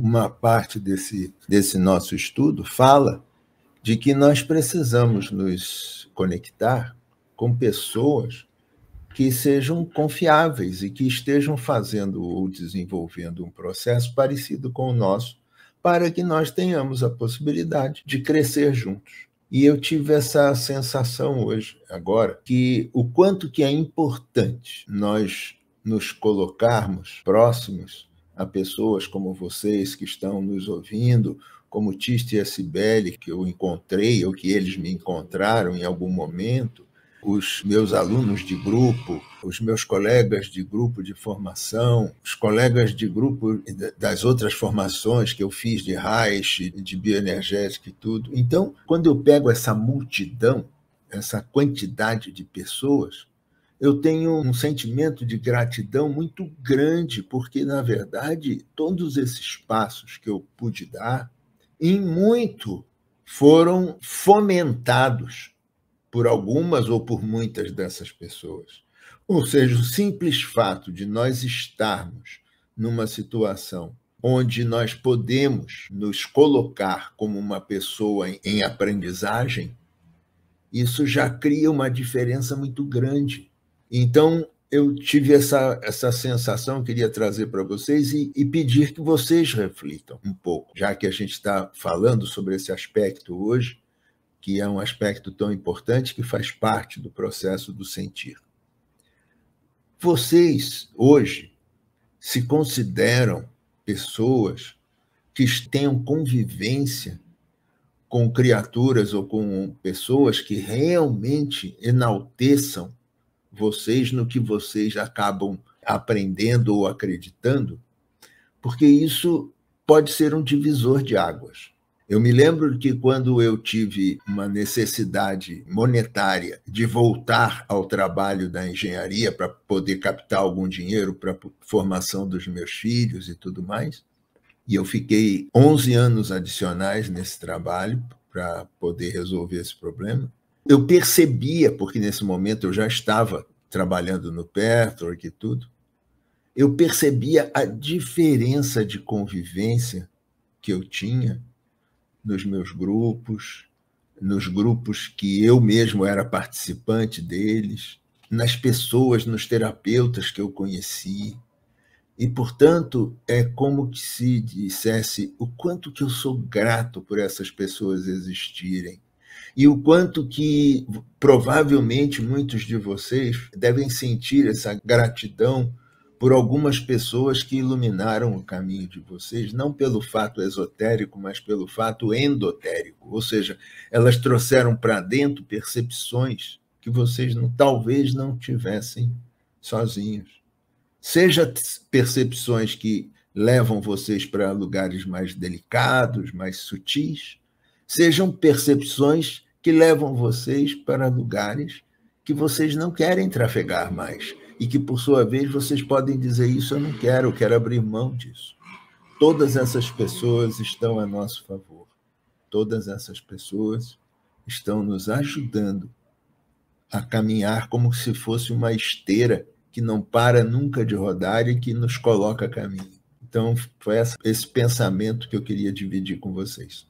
uma parte desse, desse nosso estudo fala de que nós precisamos nos conectar com pessoas que sejam confiáveis e que estejam fazendo ou desenvolvendo um processo parecido com o nosso, para que nós tenhamos a possibilidade de crescer juntos. E eu tive essa sensação hoje, agora, que o quanto que é importante nós nos colocarmos próximos a pessoas como vocês que estão nos ouvindo, como Tiste e Sibeli, Cibele, que eu encontrei, ou que eles me encontraram em algum momento, os meus alunos de grupo, os meus colegas de grupo de formação, os colegas de grupo das outras formações que eu fiz de Reich, de bioenergética e tudo. Então, quando eu pego essa multidão, essa quantidade de pessoas, eu tenho um sentimento de gratidão muito grande, porque, na verdade, todos esses passos que eu pude dar, em muito, foram fomentados por algumas ou por muitas dessas pessoas. Ou seja, o simples fato de nós estarmos numa situação onde nós podemos nos colocar como uma pessoa em aprendizagem, isso já cria uma diferença muito grande então, eu tive essa, essa sensação, queria trazer para vocês e, e, pedir que vocês reflitam um pouco, já que a gente está falando sobre esse aspecto hoje, que é um aspecto tão importante que faz parte do processo do sentir. Vocês, hoje, se consideram pessoas que tenham convivência com criaturas ou com pessoas que realmente enalteçam vocês no que vocês acabam aprendendo ou acreditando, porque isso pode ser um divisor de águas. Eu me lembro que quando eu tive uma necessidade monetária de voltar ao trabalho da engenharia para poder captar algum dinheiro para a formação dos meus filhos e tudo mais, e eu fiquei 11 anos adicionais nesse trabalho para poder resolver esse problema, eu percebia, porque nesse momento eu já estava trabalhando no Petwork e tudo, eu percebia a diferença de convivência que eu tinha nos meus grupos, nos grupos que eu mesmo era participante deles, nas pessoas, nos terapeutas que eu conheci. E, portanto, é como se dissesse o quanto que eu sou grato por essas pessoas existirem e o quanto que provavelmente muitos de vocês devem sentir essa gratidão por algumas pessoas que iluminaram o caminho de vocês, não pelo fato esotérico, mas pelo fato endotérico, ou seja, elas trouxeram para dentro percepções que vocês não, talvez não tivessem sozinhos. Seja percepções que levam vocês para lugares mais delicados, mais sutis, sejam percepções que levam vocês para lugares que vocês não querem trafegar mais e que, por sua vez, vocês podem dizer: Isso eu não quero, eu quero abrir mão disso. Todas essas pessoas estão a nosso favor. Todas essas pessoas estão nos ajudando a caminhar como se fosse uma esteira que não para nunca de rodar e que nos coloca a caminho. Então, foi esse pensamento que eu queria dividir com vocês.